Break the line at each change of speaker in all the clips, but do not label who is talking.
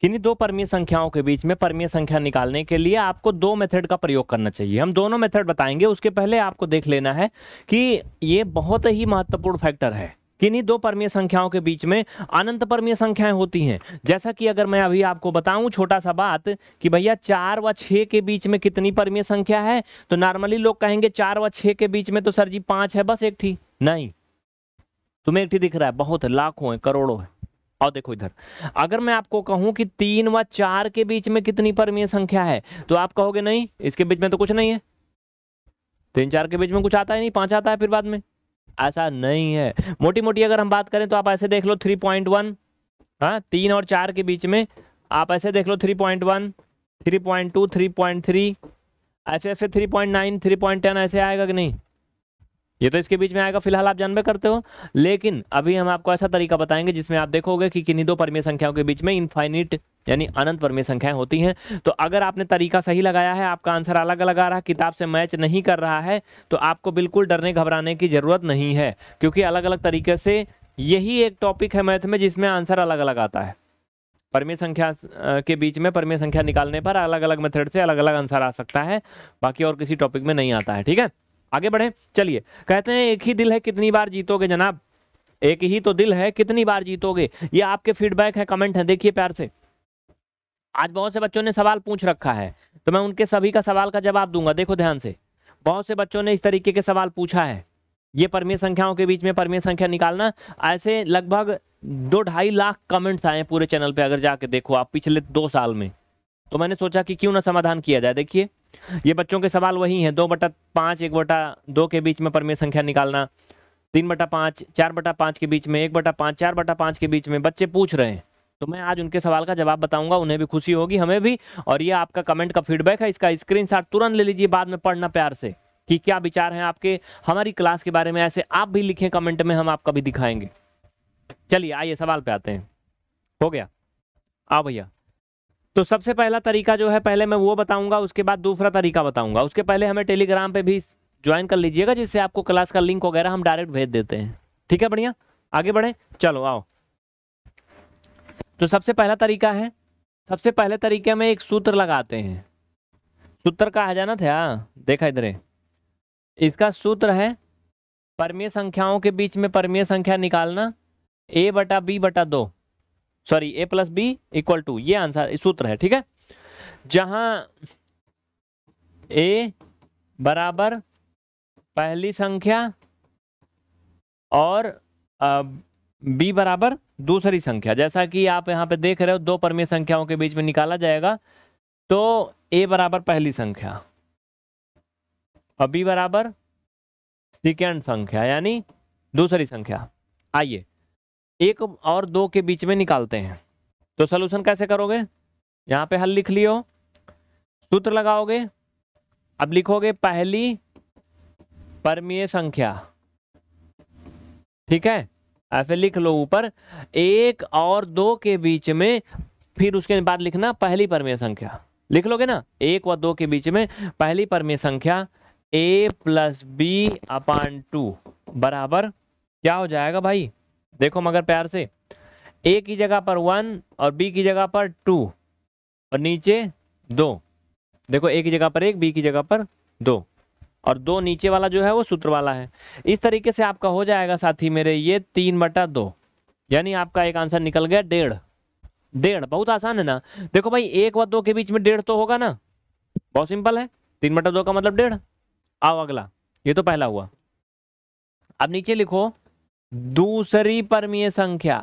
किन्हीं दो परमीय संख्याओं के बीच में परमीय संख्या निकालने के लिए आपको दो मेथड का प्रयोग करना चाहिए हम दोनों मेथड बताएंगे उसके पहले आपको देख लेना है कि ये बहुत ही महत्वपूर्ण फैक्टर है किन्हीं दो परमीय संख्याओं के बीच में अनंत परमीय संख्याएं होती हैं जैसा कि अगर मैं अभी आपको बताऊं छोटा सा बात कि भैया चार व छः के बीच में कितनी परमीय संख्या है तो नॉर्मली लोग कहेंगे चार व छः के बीच में तो सर जी पाँच है बस एक ठीक नहीं तुम्हें एक ठीक दिख रहा है बहुत है लाखों है करोड़ों है और देखो इधर अगर मैं आपको कहूं कि तीन व चार के बीच में कितनी परमीय संख्या है तो आप कहोगे नहीं इसके बीच में तो कुछ नहीं है तीन चार के बीच में कुछ आता ही नहीं पांच आता है फिर बाद में ऐसा नहीं है मोटी मोटी अगर हम बात करें तो आप ऐसे देख लो थ्री पॉइंट वन हाँ तीन और चार के बीच में आप ऐसे देख लो three point one three point two three point three ऐसे ऐसे three point nine three point ten ऐसे आएगा कि नहीं ये तो इसके बीच में आएगा फिलहाल आप जानबे करते हो लेकिन अभी हम आपको ऐसा तरीका बताएंगे जिसमें आप देखोगे कि किन्हीं दो परमीय संख्याओं के बीच में इनफाइनिट यानी अनंत परमीय संख्याएं होती हैं तो अगर आपने तरीका सही लगाया है आपका आंसर अलग अलग आ रहा है किताब से मैच नहीं कर रहा है तो आपको बिल्कुल डरने घबराने की ज़रूरत नहीं है क्योंकि अलग अलग तरीके से यही एक टॉपिक है मैथ में जिसमें आंसर अलग अलग आता है परमीय संख्या के बीच में परमीय संख्या निकालने पर अलग अलग मेथड से अलग अलग आंसर आ सकता है बाकी और किसी टॉपिक में नहीं आता है ठीक है आगे बढ़े चलिए कहते हैं एक ही दिल है कितनी बार जीतोगे जनाब एक ही तो दिल है कितनी बार जीतोगे ये आपके फीडबैक है कमेंट है देखिए प्यार से आज बहुत से बच्चों ने सवाल पूछ रखा है तो मैं उनके सभी का सवाल का जवाब दूंगा देखो ध्यान से बहुत से बच्चों ने इस तरीके के सवाल पूछा है ये परमीय संख्याओं के बीच में परमीय संख्या निकालना ऐसे लगभग दो ढाई लाख कमेंट्स आए पूरे चैनल पे अगर जाके देखो आप पिछले दो साल में तो मैंने सोचा कि क्यों ना समाधान किया जाए देखिए ये बच्चों के सवाल वही हैं दो बटा पाँच एक बटा दो के बीच में परमेय संख्या निकालना तीन बटा पाँच चार बटा पाँच के बीच में एक बटा पाँच चार बटा पाँच के बीच में बच्चे पूछ रहे हैं तो मैं आज उनके सवाल का जवाब बताऊंगा उन्हें भी खुशी होगी हमें भी और ये आपका कमेंट का फीडबैक है इसका स्क्रीन तुरंत ले लीजिए बाद में पढ़ना प्यार से कि क्या विचार हैं आपके हमारी क्लास के बारे में ऐसे आप भी लिखें कमेंट में हम आपका भी दिखाएंगे चलिए आइए सवाल पे आते हैं हो गया आ भैया तो सबसे पहला तरीका जो है पहले मैं वो बताऊंगा उसके बाद दूसरा तरीका बताऊंगा उसके पहले हमें टेलीग्राम पे भी ज्वाइन कर लीजिएगा जिससे आपको क्लास का लिंक वगैरह हम डायरेक्ट भेज देते हैं ठीक है बढ़िया आगे बढ़े चलो आओ तो सबसे पहला तरीका है सबसे पहले तरीके में एक सूत्र लगाते हैं सूत्र का आ जाना हाँ, था देखा इधर इसका सूत्र है परमीय संख्याओं के बीच में परमीय संख्या निकालना ए बटा बी बटा दो sorry A plus B equal to ये आंसर सूत्र है ठीक है जहां ए बराबर पहली संख्या और बी बराबर दूसरी संख्या जैसा कि आप यहां पे देख रहे हो दो परमीय संख्याओं के बीच में निकाला जाएगा तो ए बराबर पहली संख्या और बी बराबर सेकेंड संख्या यानी दूसरी संख्या आइए एक और दो के बीच में निकालते हैं तो सोल्यूशन कैसे करोगे यहाँ पे हल लिख लियो सूत्र लगाओगे अब लिखोगे पहली परमीय संख्या ठीक है ऐसे लिख लो ऊपर एक और दो के बीच में फिर उसके बाद लिखना पहली परमीय संख्या लिख लोगे ना एक व दो के बीच में पहली परमीय संख्या A plus B upon two बराबर क्या हो जाएगा भाई देखो मगर प्यार से ए की जगह पर वन और बी की जगह पर टू और नीचे दो देखो ए की जगह पर एक बी की जगह पर दो और दो नीचे वाला जो है वो सूत्र वाला है इस तरीके से आपका हो जाएगा साथी मेरे ये तीन बटा दो यानी आपका एक आंसर निकल गया डेढ़ डेढ़ बहुत आसान है ना देखो भाई एक व दो के बीच में डेढ़ तो होगा ना बहुत सिंपल है तीन बटा दो का मतलब डेढ़ आओ अगला ये तो पहला हुआ अब नीचे लिखो दूसरी परमीय संख्या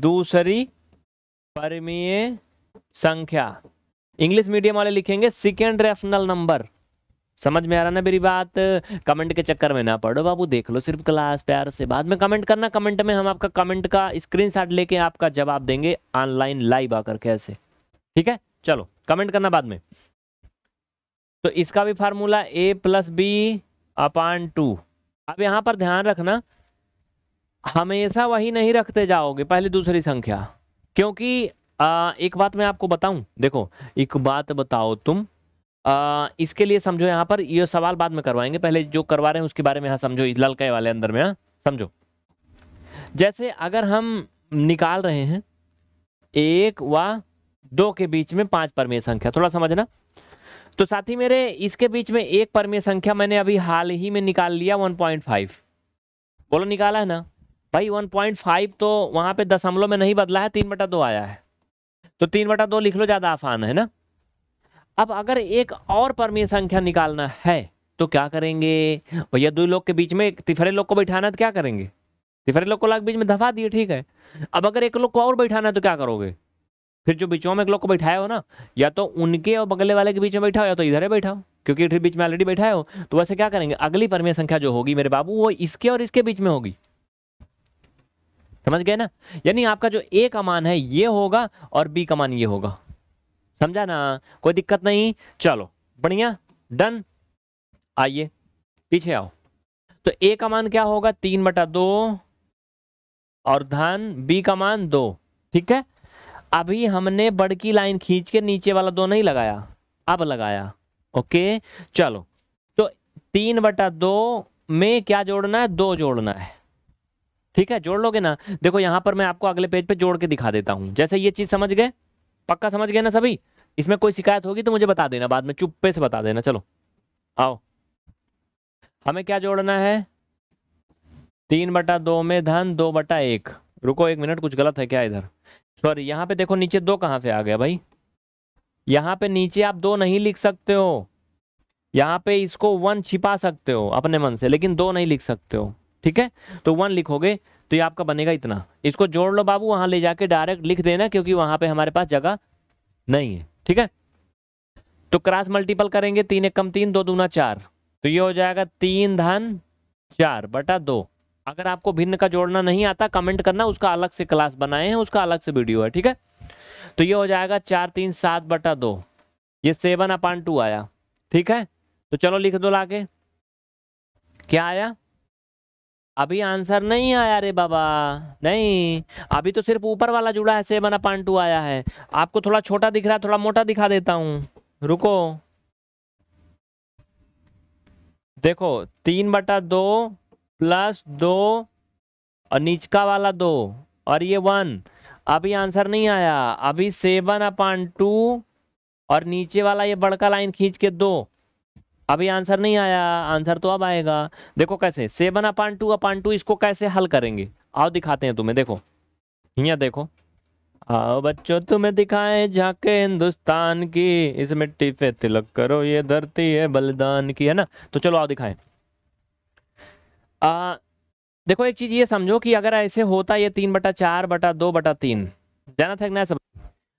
दूसरी परमीय संख्या इंग्लिश मीडियम वाले लिखेंगे सेकेंड रेफनल नंबर समझ में आ रहा ना मेरी बात कमेंट के चक्कर में ना पढ़ो बाबू देख लो सिर्फ क्लास प्यार से बाद में कमेंट करना कमेंट में हम आपका कमेंट का स्क्रीनशॉट लेके आपका जवाब देंगे ऑनलाइन लाइव आकर के ऐसे ठीक है चलो कमेंट करना बाद में तो इसका भी formula A plus B upon two अब यहां पर ध्यान रखना हमेशा वही नहीं रखते जाओगे पहले दूसरी संख्या क्योंकि आ, एक बात मैं आपको बताऊं देखो एक बात बताओ तुम आ, इसके लिए समझो यहाँ पर ये सवाल बाद में करवाएंगे पहले जो करवा रहे हैं उसके बारे में यहाँ समझो ललके वाले अंदर में हाँ समझो जैसे अगर हम निकाल रहे हैं एक व दो के बीच में पांच परमीय संख्या थोड़ा समझना तो साथी मेरे इसके बीच में एक परमीय संख्या मैंने अभी हाल ही में निकाल लिया 1.5 बोलो निकाला है ना भाई 1.5 तो वहाँ पे दशमलव में नहीं बदला है तीन बटा दो आया है तो तीन बटा दो लिख लो ज़्यादा आसान है ना अब अगर एक और परमीय संख्या निकालना है तो क्या करेंगे भैया दो लोग के बीच में तिफरे लोग को बैठाना तो क्या करेंगे तिफरे लोग को लाख बीच में दफा दिए ठीक है अब अगर एक लोग को और बैठाना है तो क्या करोगे फिर जो बीचों में एक लोग को बैठाए हो ना या तो उनके और बगले वाले के बीच में हो या तो इधर ही बैठा हो क्योंकि फिर बीच में ऑलरेडी बैठाए हो तो वैसे क्या करेंगे अगली परमीय संख्या जो होगी मेरे बाबू वो इसके और इसके बीच में होगी समझ गए ना यानी आपका जो ए का मान है ये होगा और बी का मान ये होगा समझा ना कोई दिक्कत नहीं चलो बढ़िया डन आइए पीछे आओ तो ए का मान क्या होगा तीन बटा दो और धन बी का मान दो ठीक है अभी हमने बड़ की लाइन खींच के नीचे वाला दो नहीं लगाया अब लगाया ओके चलो तो तीन बटा दो में क्या जोड़ना है दो जोड़ना है ठीक है जोड़ लोगे ना देखो यहाँ पर मैं आपको अगले पेज पे जोड़ के दिखा देता हूं जैसे ये चीज़ समझ गए पक्का समझ गए ना सभी इसमें कोई शिकायत होगी तो मुझे बता देना बाद में चुप्पे से बता देना चलो आओ हमें क्या जोड़ना है तीन बटा दो में धन दो बटा एक रुको एक मिनट कुछ गलत है क्या इधर सॉरी यहाँ पे देखो नीचे दो कहाँ से आ गया भाई यहाँ पे नीचे आप दो नहीं लिख सकते हो यहाँ पे इसको वन छिपा सकते हो अपने मन से लेकिन दो नहीं लिख सकते हो ठीक है तो वन लिखोगे तो ये आपका बनेगा इतना इसको जोड़ लो बाबू वहां ले जाके डायरेक्ट लिख देना क्योंकि वहां पे हमारे पास जगह नहीं है ठीक है तो क्रॉस मल्टीपल करेंगे तीन एक कम तीन दो दूना चार तो ये हो जाएगा तीन धन चार बटा दो अगर आपको भिन्न का जोड़ना नहीं आता कमेंट करना उसका अलग से क्लास बनाए हैं उसका अलग से वीडियो है ठीक है तो ये हो जाएगा चार तीन सात बटा दो ये सेवन अपान टू आया ठीक है तो चलो लिख दो लाके क्या आया अभी आंसर नहीं आया रे बाबा नहीं अभी तो सिर्फ ऊपर वाला जुड़ा है सेवन अपान टू आया है आपको थोड़ा छोटा दिख रहा है थोड़ा मोटा दिखा देता हूँ रुको देखो तीन बटा दो प्लस दो और नीचका वाला दो और ये वन अभी आंसर नहीं आया अभी सेवन अपान टू और नीचे वाला ये बड़का लाइन खींच के दो अभी आंसर नहीं आया आंसर तो अब आएगा देखो कैसे seven upon two upon two इसको कैसे हल करेंगे आओ दिखाते हैं तुम्हें देखो यहाँ देखो आओ बच्चों तुम्हें दिखाए झाके हिंदुस्तान की इस मिट्टी पे तिलक करो ये धरती है बलिदान की है ना तो चलो आओ दिखाएं आ, देखो एक चीज ये समझो कि अगर ऐसे होता ये तीन बटा चार बटा दो बटा तीन जाना था ना सब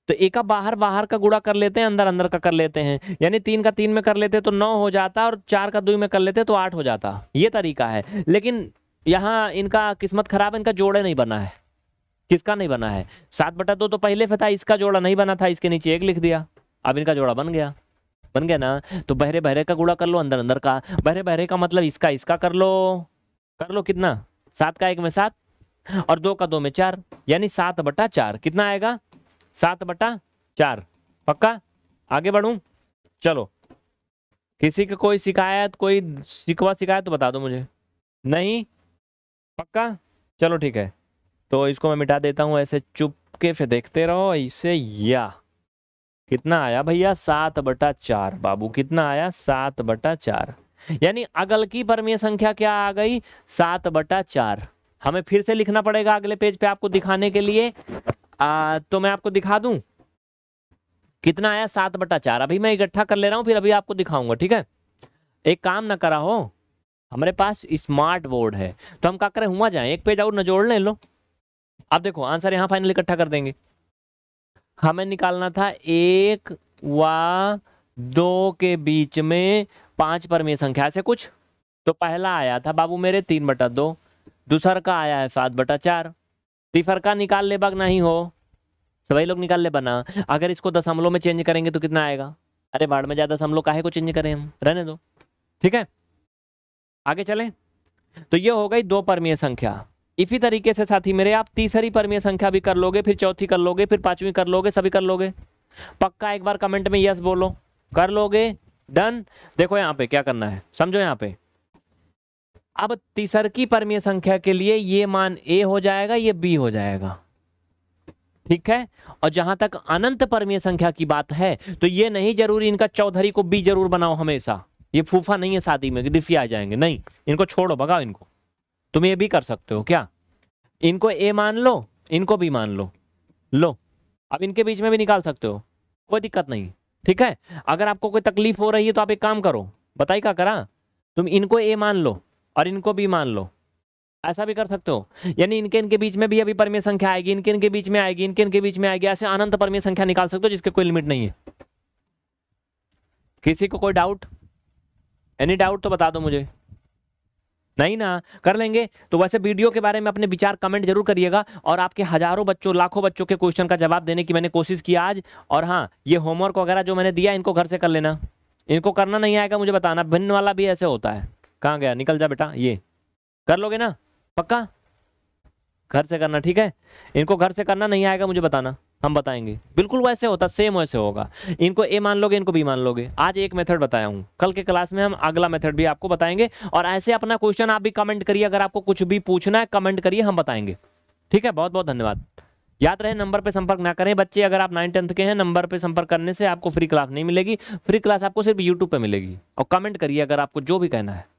तो ए बाहर बाहर का गुड़ा कर लेते हैं अंदर अंदर का कर लेते हैं यानी तीन का तीन में कर लेते तो नौ हो जाता और चार का दो में कर लेते तो आठ हो जाता ये तरीका है लेकिन यहाँ इनका किस्मत खराब है इनका जोड़े नहीं बना है किसका नहीं बना है सात बटा दो तो पहले था इसका जोड़ा नहीं बना था इसके नीचे एक लिख दिया अब इनका जोड़ा बन गया बन गया ना तो बहरे बहरे का गुड़ा कर लो अंदर अंदर का बहरे बहरे का मतलब इसका इसका कर लो कर लो कितना सात का एक में सात और दो का दो में चार यानी सात बटा चार कितना आएगा सात बटा चार पक्का आगे बढ़ू चलो किसी की कोई शिकायत कोई शिकवा शिकायत तो बता दो मुझे नहीं पक्का चलो ठीक है तो इसको मैं मिटा देता हूँ ऐसे चुप के फिर देखते रहो इसे या कितना आया भैया सात बटा चार बाबू कितना आया सात बटा चार यानी अगल की परमीय संख्या क्या आ गई सात बटा चार हमें फिर से लिखना पड़ेगा अगले पेज पे आपको दिखाने के लिए आ, तो मैं आपको दिखा दूं कितना आया सात बटा चार अभी मैं इकट्ठा कर ले रहा हूँ फिर अभी आपको दिखाऊंगा ठीक है एक काम ना करा हो हमारे पास स्मार्ट बोर्ड है तो हम क्या करें हुआ जाए एक पेज और न जोड़ ले लो अब देखो आंसर यहाँ फाइनल इकट्ठा कर देंगे हमें निकालना था एक व दो के बीच में पांच परमीय संख्या से कुछ तो पहला आया था बाबू मेरे तीन बटा दो दूसर का आया है सात बटा चार तिफरका निकाल ले बग नहीं हो सभी लोग निकाल ले बना अगर इसको दशमलव में चेंज करेंगे तो कितना आएगा अरे बाढ़ में ज्यादा दशमलव काहे को चेंज करें हम रहने दो ठीक है आगे चलें तो ये हो गई दो परमीय संख्या इसी तरीके से साथी मेरे आप तीसरी परमीय संख्या भी कर लोगे फिर चौथी कर लोगे फिर पांचवी कर लोगे सभी कर लोगे पक्का एक बार कमेंट में यस बोलो कर लोगे डन देखो यहाँ पे क्या करना है समझो यहाँ पे अब तीसर की परमीय संख्या के लिए ये मान ए हो जाएगा ये बी हो जाएगा ठीक है और जहां तक अनंत परमीय संख्या की बात है तो ये नहीं जरूरी इनका चौधरी को बी जरूर बनाओ हमेशा ये फूफा नहीं है शादी में दिफी आ जाएंगे नहीं इनको छोड़ो भगाओ इनको तुम ये भी कर सकते हो क्या इनको ए मान लो इनको भी मान लो लो अब इनके बीच में भी निकाल सकते हो कोई दिक्कत नहीं ठीक है अगर आपको कोई तकलीफ हो रही है तो आप एक काम करो बताइए क्या करा तुम इनको ए मान लो और इनको भी मान लो ऐसा भी कर सकते हो यानी इनके इनके बीच में भी अभी परमीय संख्या आएगी इनके इनके बीच में आएगी इनके इनके बीच में आएगी ऐसे अनंत परमीय संख्या निकाल सकते हो जिसके कोई लिमिट नहीं है किसी को कोई डाउट एनी डाउट तो बता दो मुझे नहीं ना कर लेंगे तो वैसे वीडियो के बारे में अपने विचार कमेंट जरूर करिएगा और आपके हजारों बच्चों लाखों बच्चों के क्वेश्चन का जवाब देने की मैंने कोशिश की आज और हाँ ये होमवर्क वगैरह जो मैंने दिया इनको घर से कर लेना इनको करना नहीं आएगा मुझे बताना भिन्न वाला भी ऐसे होता है कहाँ गया निकल जा बेटा ये कर लोगे ना पक्का घर से करना ठीक है इनको घर से करना नहीं आएगा मुझे बताना हम बताएंगे बिल्कुल वैसे होता सेम वैसे होगा इनको ए मान लोगे इनको बी मान लोगे आज एक मेथड बताया हूँ कल के क्लास में हम अगला मेथड भी आपको बताएंगे और ऐसे अपना क्वेश्चन आप भी कमेंट करिए अगर आपको कुछ भी पूछना है कमेंट करिए हम बताएंगे ठीक है बहुत बहुत धन्यवाद याद रहे नंबर पे संपर्क ना करें बच्चे अगर आप नाइन टेंथ के हैं नंबर पे संपर्क करने से आपको फ्री क्लास नहीं मिलेगी फ्री क्लास आपको सिर्फ यूट्यूब पे मिलेगी और कमेंट करिए अगर आपको जो भी कहना है